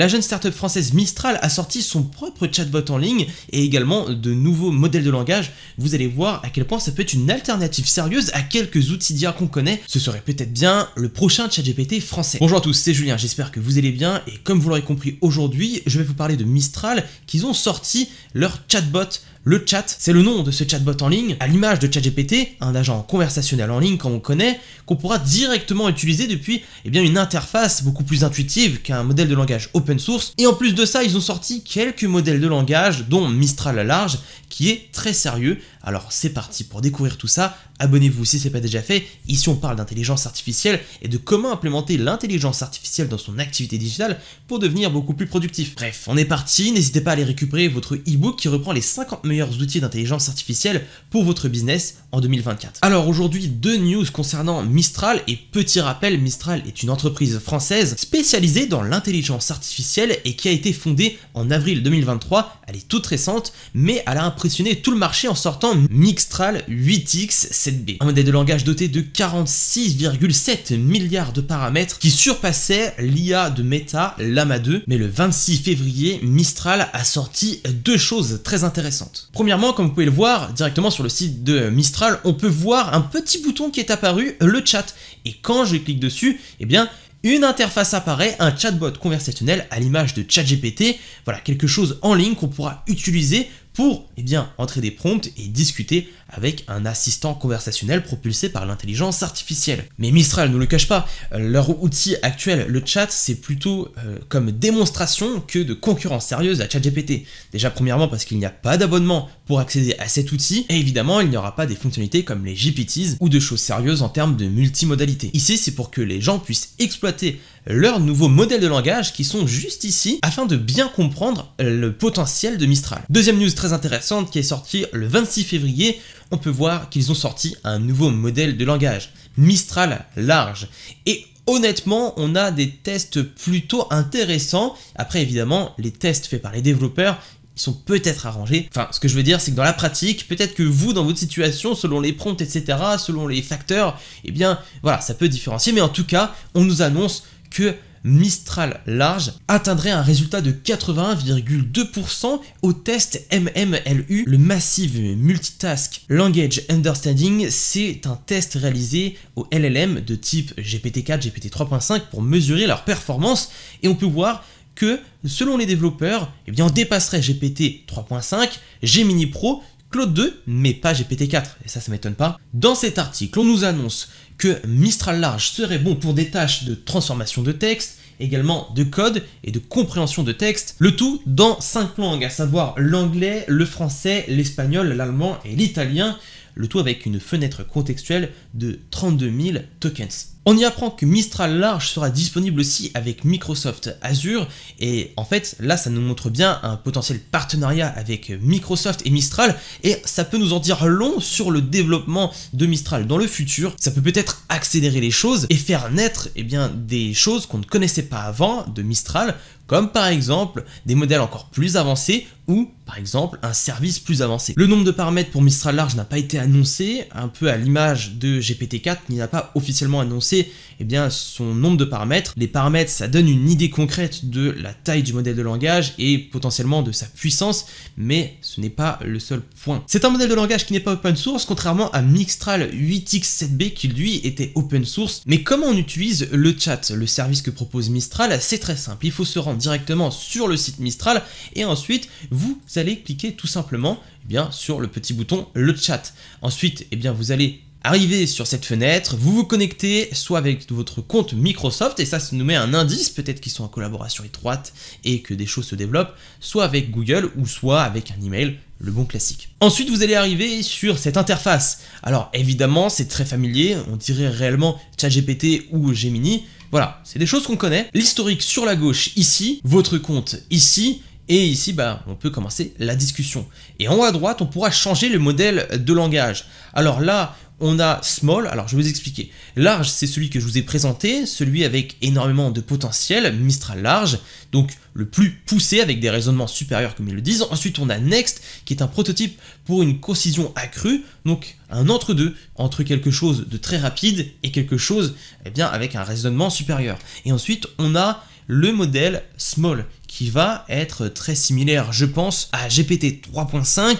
La jeune startup française Mistral a sorti son propre chatbot en ligne et également de nouveaux modèles de langage. Vous allez voir à quel point ça peut être une alternative sérieuse à quelques outils d'IA qu'on connaît. Ce serait peut-être bien le prochain GPT français. Bonjour à tous, c'est Julien, j'espère que vous allez bien et comme vous l'aurez compris aujourd'hui, je vais vous parler de Mistral qu'ils ont sorti leur chatbot le chat, c'est le nom de ce chatbot en ligne, à l'image de ChatGPT, un agent conversationnel en ligne qu'on on connaît, qu'on pourra directement utiliser depuis eh bien, une interface beaucoup plus intuitive qu'un modèle de langage open source. Et en plus de ça, ils ont sorti quelques modèles de langage, dont Mistral Large, qui est très sérieux, alors c'est parti pour découvrir tout ça, abonnez-vous si ce n'est pas déjà fait. Ici on parle d'intelligence artificielle et de comment implémenter l'intelligence artificielle dans son activité digitale pour devenir beaucoup plus productif. Bref, on est parti, n'hésitez pas à aller récupérer votre e-book qui reprend les 50 meilleurs outils d'intelligence artificielle pour votre business en 2024. Alors aujourd'hui, deux news concernant Mistral et petit rappel, Mistral est une entreprise française spécialisée dans l'intelligence artificielle et qui a été fondée en avril 2023. Elle est toute récente, mais elle a impressionné tout le marché en sortant Mixtral 8X7B, un modèle de langage doté de 46,7 milliards de paramètres qui surpassait l'IA de Meta Lama 2, mais le 26 février, Mistral a sorti deux choses très intéressantes. Premièrement, comme vous pouvez le voir directement sur le site de Mistral, on peut voir un petit bouton qui est apparu, le chat, et quand je clique dessus, eh bien une interface apparaît, un chatbot conversationnel à l'image de ChatGPT, voilà quelque chose en ligne qu'on pourra utiliser pour eh bien, entrer des prompts et discuter avec un assistant conversationnel propulsé par l'intelligence artificielle. Mais Mistral ne le cache pas, leur outil actuel, le chat, c'est plutôt euh, comme démonstration que de concurrence sérieuse à ChatGPT. Déjà premièrement parce qu'il n'y a pas d'abonnement pour accéder à cet outil, et évidemment il n'y aura pas des fonctionnalités comme les GPTs ou de choses sérieuses en termes de multimodalité. Ici c'est pour que les gens puissent exploiter leurs nouveaux modèles de langage qui sont juste ici afin de bien comprendre le potentiel de Mistral. Deuxième news très intéressante qui est sortie le 26 février, on peut voir qu'ils ont sorti un nouveau modèle de langage, Mistral large. Et honnêtement, on a des tests plutôt intéressants. Après, évidemment, les tests faits par les développeurs, ils sont peut-être arrangés. Enfin, ce que je veux dire, c'est que dans la pratique, peut-être que vous, dans votre situation, selon les prompts, etc., selon les facteurs, eh bien, voilà, ça peut différencier. Mais en tout cas, on nous annonce que Mistral large atteindrait un résultat de 81,2% au test MMLU, le Massive Multitask Language Understanding. C'est un test réalisé au LLM de type GPT-4, GPT-3.5 pour mesurer leur performance et on peut voir que selon les développeurs, eh bien on dépasserait GPT 3.5, Gmini Pro, Claude 2, mais pas GPT-4, et ça, ça m'étonne pas. Dans cet article, on nous annonce que Mistral Large serait bon pour des tâches de transformation de texte, également de code et de compréhension de texte, le tout dans 5 langues, à savoir l'anglais, le français, l'espagnol, l'allemand et l'italien, le tout avec une fenêtre contextuelle de 32 000 tokens. On y apprend que Mistral Large sera disponible aussi avec Microsoft Azure et en fait là ça nous montre bien un potentiel partenariat avec Microsoft et Mistral et ça peut nous en dire long sur le développement de Mistral dans le futur. Ça peut peut-être accélérer les choses et faire naître eh bien, des choses qu'on ne connaissait pas avant de Mistral comme par exemple des modèles encore plus avancés ou par exemple un service plus avancé. Le nombre de paramètres pour Mistral Large n'a pas été annoncé, un peu à l'image de GPT-4 n'y n'a pas officiellement annoncé et eh bien, son nombre de paramètres. Les paramètres, ça donne une idée concrète de la taille du modèle de langage et potentiellement de sa puissance, mais ce n'est pas le seul point. C'est un modèle de langage qui n'est pas open source, contrairement à Mistral 8x7b qui lui était open source. Mais comment on utilise le chat, le service que propose Mistral C'est très simple, il faut se rendre directement sur le site Mistral et ensuite vous allez cliquer tout simplement eh bien, sur le petit bouton le chat. Ensuite, et eh bien, vous allez Arrivé sur cette fenêtre, vous vous connectez soit avec votre compte Microsoft, et ça, se nous met un indice, peut-être qu'ils sont en collaboration étroite et que des choses se développent, soit avec Google ou soit avec un email, le bon classique. Ensuite, vous allez arriver sur cette interface. Alors, évidemment, c'est très familier, on dirait réellement ChatGPT ou Gemini. Voilà, c'est des choses qu'on connaît. L'historique sur la gauche ici, votre compte ici, et ici, bah, on peut commencer la discussion. Et en haut à droite, on pourra changer le modèle de langage. Alors là, on a small, alors je vais vous expliquer. Large, c'est celui que je vous ai présenté, celui avec énormément de potentiel, Mistral large, donc le plus poussé avec des raisonnements supérieurs comme ils le disent. Ensuite, on a Next, qui est un prototype pour une concision accrue, donc un entre-deux entre quelque chose de très rapide et quelque chose eh bien, avec un raisonnement supérieur. Et ensuite, on a le modèle Small, qui va être très similaire, je pense, à GPT 3.5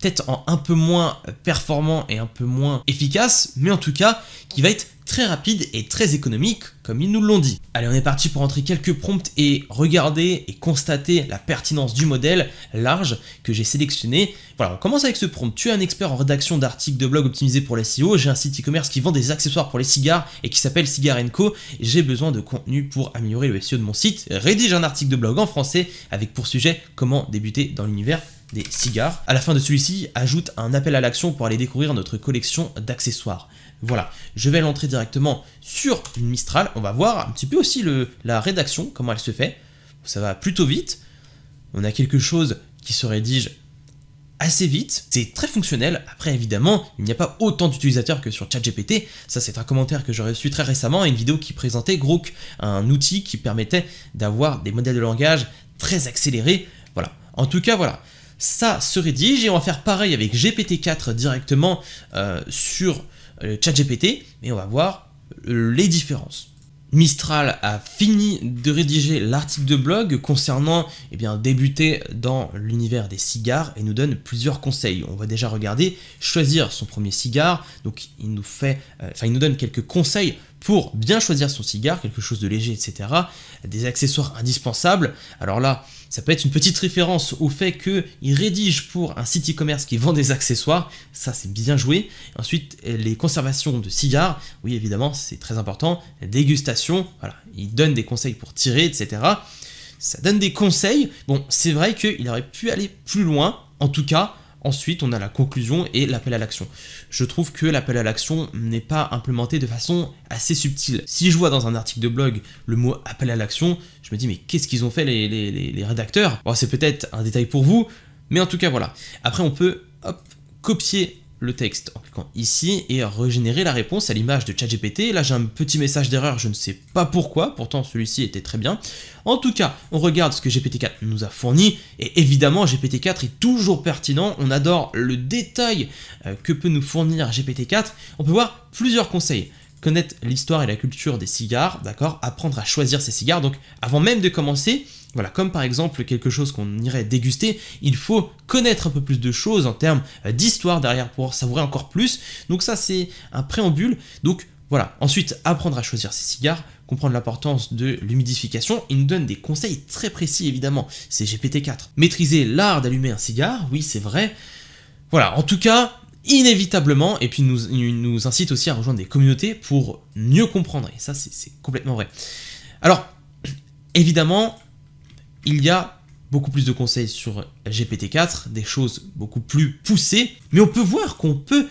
peut-être en un peu moins performant et un peu moins efficace, mais en tout cas qui va être très rapide et très économique comme ils nous l'ont dit. Allez, on est parti pour entrer quelques prompts et regarder et constater la pertinence du modèle large que j'ai sélectionné. Voilà, on commence avec ce prompt. Tu es un expert en rédaction d'articles de blog optimisés pour les SEO, j'ai un site e-commerce qui vend des accessoires pour les cigares et qui s'appelle Cigarenco. J'ai besoin de contenu pour améliorer le SEO de mon site. Rédige un article de blog en français avec pour sujet comment débuter dans l'univers des cigares. À la fin de celui-ci, ajoute un appel à l'action pour aller découvrir notre collection d'accessoires. Voilà, je vais l'entrer directement sur une Mistral. On va voir un petit peu aussi le, la rédaction, comment elle se fait. Ça va plutôt vite. On a quelque chose qui se rédige assez vite, c'est très fonctionnel. Après, évidemment, il n'y a pas autant d'utilisateurs que sur ChatGPT. Ça, c'est un commentaire que j'ai reçu très récemment une vidéo qui présentait Grok, un outil qui permettait d'avoir des modèles de langage très accélérés. Voilà. En tout cas, voilà ça se rédige et on va faire pareil avec GPT-4 directement euh, sur sur euh, chat GPT et on va voir euh, les différences. Mistral a fini de rédiger l'article de blog concernant eh bien, débuter dans l'univers des cigares et nous donne plusieurs conseils. On va déjà regarder choisir son premier cigare. Donc il nous, fait, enfin, il nous donne quelques conseils pour bien choisir son cigare, quelque chose de léger, etc. Des accessoires indispensables. Alors là, ça peut être une petite référence au fait qu'il rédige pour un site e-commerce qui vend des accessoires. Ça, c'est bien joué. Ensuite, les conservations de cigares. Oui, évidemment, c'est très important. dégustation. Voilà, il donne des conseils pour tirer, etc. Ça donne des conseils. Bon, c'est vrai qu'il aurait pu aller plus loin. En tout cas, Ensuite, on a la conclusion et l'appel à l'action. Je trouve que l'appel à l'action n'est pas implémenté de façon assez subtile. Si je vois dans un article de blog le mot appel à l'action, je me dis mais qu'est-ce qu'ils ont fait les, rédacteurs bon, C'est peut-être un détail pour vous, mais en tout cas voilà. Après, on peut copier le texte en cliquant ici et régénérer la réponse à l'image de GPT Là j'ai un petit message d'erreur, je ne sais pas pourquoi, pourtant celui-ci était très bien. En tout cas, on regarde ce que GPT-4 nous a fourni et évidemment GPT-4 est toujours pertinent, on adore le détail euh, que peut nous fournir GPT-4. On peut voir plusieurs conseils connaître l'histoire et la culture des cigares, d'accord Apprendre à choisir ses cigares. Donc avant même de commencer, voilà, comme par exemple quelque chose qu'on irait déguster, il faut connaître un peu plus de choses en termes euh, d'histoire derrière pour savourer encore plus. Donc ça c'est un préambule. Donc voilà, ensuite apprendre à choisir ses cigares, comprendre l'importance de l'humidification, il nous donne des conseils très précis évidemment, c'est GPT-4. Maîtriser l'art d'allumer un cigare, oui c'est vrai. Voilà, en tout cas, inévitablement, et puis nous, il nous incite aussi à rejoindre des communautés pour mieux comprendre, et ça c'est complètement vrai. Alors, évidemment, il y a beaucoup plus de conseils sur GPT-4, des choses beaucoup plus poussées, mais on peut voir qu'on peut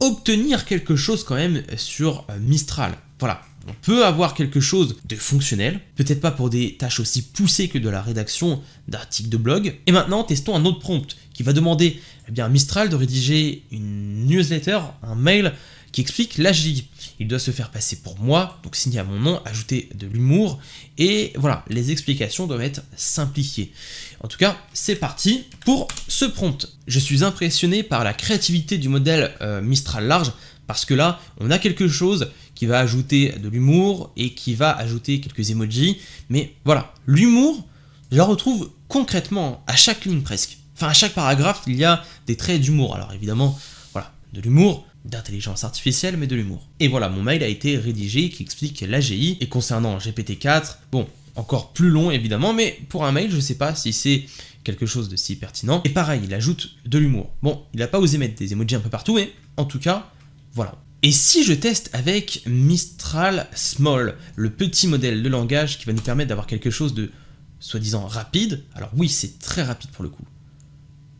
obtenir quelque chose quand même sur euh, Mistral. Voilà, on peut avoir quelque chose de fonctionnel, peut-être pas pour des tâches aussi poussées que de la rédaction d'articles de blog. Et maintenant, testons un autre prompt qui va demander eh bien, à Mistral de rédiger une newsletter, un mail qui explique l'AGI il doit se faire passer pour moi, donc signer à mon nom, ajouter de l'humour, et voilà, les explications doivent être simplifiées. En tout cas, c'est parti pour ce prompt. Je suis impressionné par la créativité du modèle euh, Mistral large, parce que là, on a quelque chose qui va ajouter de l'humour et qui va ajouter quelques emojis, mais voilà, l'humour, je la retrouve concrètement à chaque ligne presque. Enfin, à chaque paragraphe, il y a des traits d'humour. Alors évidemment, voilà, de l'humour, d'intelligence artificielle, mais de l'humour. Et voilà, mon mail a été rédigé qui explique l'AGI, et concernant GPT-4, bon, encore plus long évidemment, mais pour un mail, je sais pas si c'est quelque chose de si pertinent. Et pareil, il ajoute de l'humour. Bon, il a pas osé mettre des emojis un peu partout, mais en tout cas, voilà. Et si je teste avec Mistral Small, le petit modèle de langage qui va nous permettre d'avoir quelque chose de soi-disant rapide, alors oui, c'est très rapide pour le coup,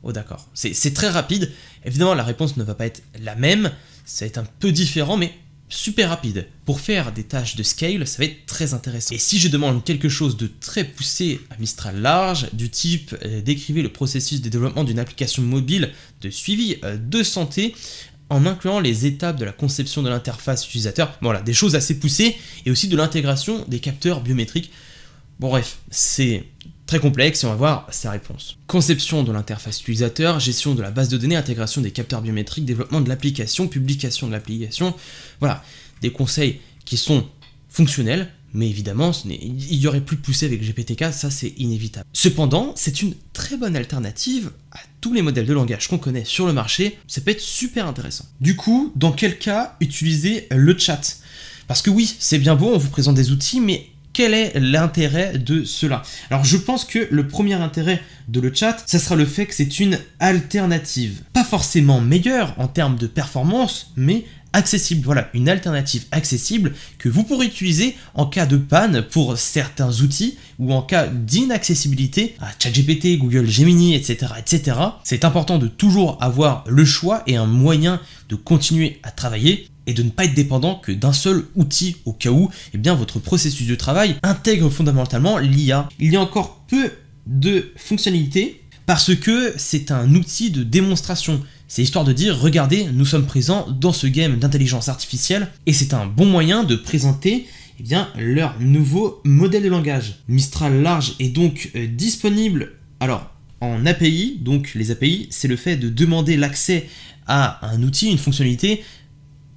Oh d'accord. C'est très rapide. Évidemment, la réponse ne va pas être la même, ça va être un peu différent, mais super rapide. Pour faire des tâches de scale, ça va être très intéressant. Et si je demande quelque chose de très poussé à Mistral large, du type d'écrire euh, décrivez le processus de développement d'une application mobile de suivi euh, de santé, en incluant les étapes de la conception de l'interface utilisateur, voilà, des choses assez poussées, et aussi de l'intégration des capteurs biométriques. Bon bref, c'est très complexe et on va voir sa réponse. Conception de l'interface utilisateur, gestion de la base de données, intégration des capteurs biométriques, développement de l'application, publication de l'application, voilà, des conseils qui sont fonctionnels, mais évidemment, ce il y aurait plus poussé avec GPTK, ça c'est inévitable. Cependant, c'est une très bonne alternative à tous les modèles de langage qu'on connaît sur le marché, ça peut être super intéressant. Du coup, dans quel cas utiliser le chat Parce que oui, c'est bien beau, on vous présente des outils, mais quel est l'intérêt de cela Alors je pense que le premier intérêt de le chat, ça sera le fait que c'est une alternative. Pas forcément meilleure en termes de performance, mais accessible. Voilà, une alternative accessible que vous pourrez utiliser en cas de panne pour certains outils ou en cas d'inaccessibilité à ChatGPT, Google Gemini, etc. etc. C'est important de toujours avoir le choix et un moyen de continuer à travailler et de ne pas être dépendant que d'un seul outil au cas où eh bien, votre processus de travail intègre fondamentalement l'IA. Il y a encore peu de fonctionnalités parce que c'est un outil de démonstration. C'est histoire de dire, regardez, nous sommes présents dans ce game d'intelligence artificielle et c'est un bon moyen de présenter eh bien, leur nouveau modèle de langage. Mistral Large est donc euh, disponible alors en API, donc les API, c'est le fait de demander l'accès à un outil, une fonctionnalité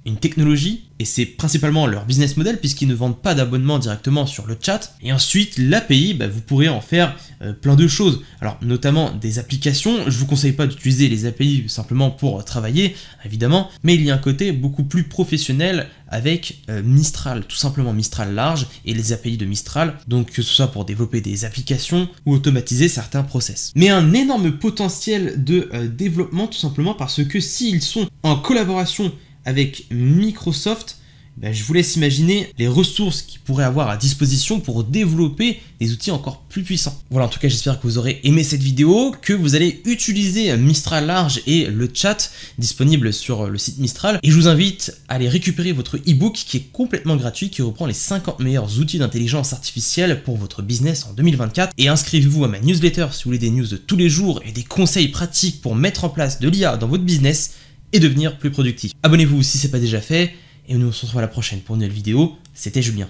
une technologie, et c'est principalement leur business model puisqu'ils ne vendent pas d'abonnement directement sur le chat. Et ensuite, l'API, bah, vous pourrez en faire euh, plein de choses. Alors, notamment des applications. Je vous conseille pas d'utiliser les API simplement pour travailler, évidemment, mais il y a un côté beaucoup plus professionnel avec euh, Mistral, tout simplement Mistral large et les API de Mistral, donc que ce soit pour développer des applications ou automatiser certains process. Mais un énorme potentiel de euh, développement tout simplement parce que s'ils sont en collaboration avec Microsoft, eh ben, je vous laisse imaginer les ressources qu'ils pourraient avoir à disposition pour développer des outils encore plus puissants. Voilà, en tout cas, j'espère que vous aurez aimé cette vidéo, que vous allez utiliser Mistral Large et le chat disponible sur le site Mistral. Et je vous invite à aller récupérer votre e-book qui est complètement gratuit, qui reprend les 50 meilleurs outils d'intelligence artificielle pour votre business en 2024. Et inscrivez-vous à ma newsletter si vous voulez des news de tous les jours et des conseils pratiques pour mettre en place de l'IA dans votre business et devenir plus productif. Abonnez-vous si c'est pas déjà fait, et nous on se retrouve à la prochaine pour une nouvelle vidéo. C'était Julien.